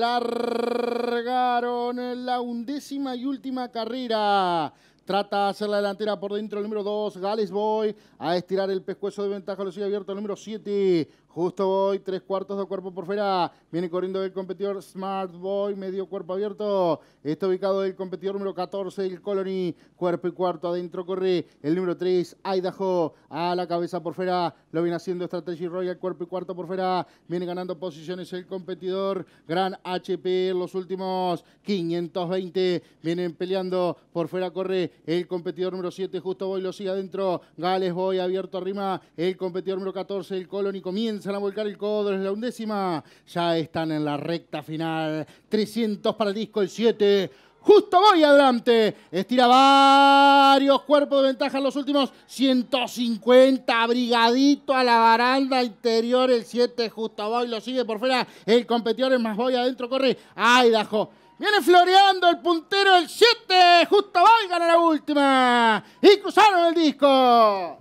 largaron la undécima y última carrera. Trata de hacer la delantera por dentro el número 2, Gales Boy. A estirar el pescuezo de ventaja lo sigue abierto el número 7. Justo Boy, tres cuartos de cuerpo por fuera. Viene corriendo el competidor Smart Boy, medio cuerpo abierto. Está ubicado el competidor número 14, el Colony. Cuerpo y cuarto adentro corre el número 3, Idaho. A la cabeza por fuera. Lo viene haciendo Strategy Royal, cuerpo y cuarto por fuera. Viene ganando posiciones el competidor. Gran HP los últimos 520. Vienen peleando. Por fuera corre el competidor número 7, Justo Boy, lo sigue adentro. Gales Boy abierto arriba. El competidor número 14, el colon y comienzan a volcar el codo desde la undécima. Ya están en la recta final. 300 para el disco, el 7. Justo Boy, adelante. Estira varios cuerpos de ventaja en los últimos 150. Brigadito a la baranda interior. El 7 Justo Boy, lo sigue por fuera. El competidor es más voy adentro. Corre. Ay, Dajo. Viene floreando el puntero el 7. Justo valga a la última. Y cruzaron el disco.